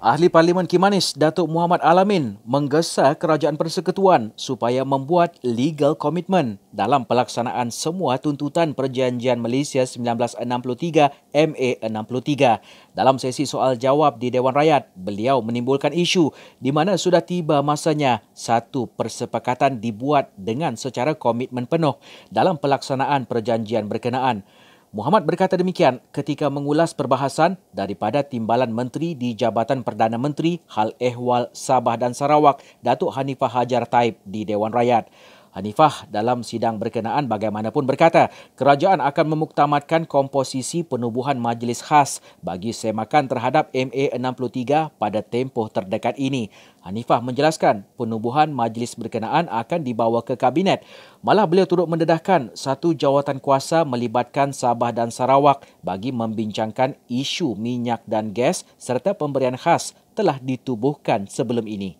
Ahli Parlimen Kimanis, Datuk Muhammad Alamin menggesa Kerajaan Persekutuan supaya membuat legal commitment dalam pelaksanaan semua tuntutan Perjanjian Malaysia 1963 MA63. Dalam sesi soal jawab di Dewan Rakyat, beliau menimbulkan isu di mana sudah tiba masanya satu persepakatan dibuat dengan secara komitmen penuh dalam pelaksanaan perjanjian berkenaan. Muhammad berkata demikian ketika mengulas perbahasan daripada timbalan menteri di Jabatan Perdana Menteri Hal Ehwal Sabah dan Sarawak, Datuk Hanifah Hajar Taib di Dewan Rakyat. Hanifah dalam sidang berkenaan bagaimanapun berkata, kerajaan akan memuktamadkan komposisi penubuhan majlis khas bagi semakan terhadap MA63 pada tempoh terdekat ini. Hanifah menjelaskan penubuhan majlis berkenaan akan dibawa ke kabinet. Malah beliau turut mendedahkan satu jawatan kuasa melibatkan Sabah dan Sarawak bagi membincangkan isu minyak dan gas serta pemberian khas telah ditubuhkan sebelum ini.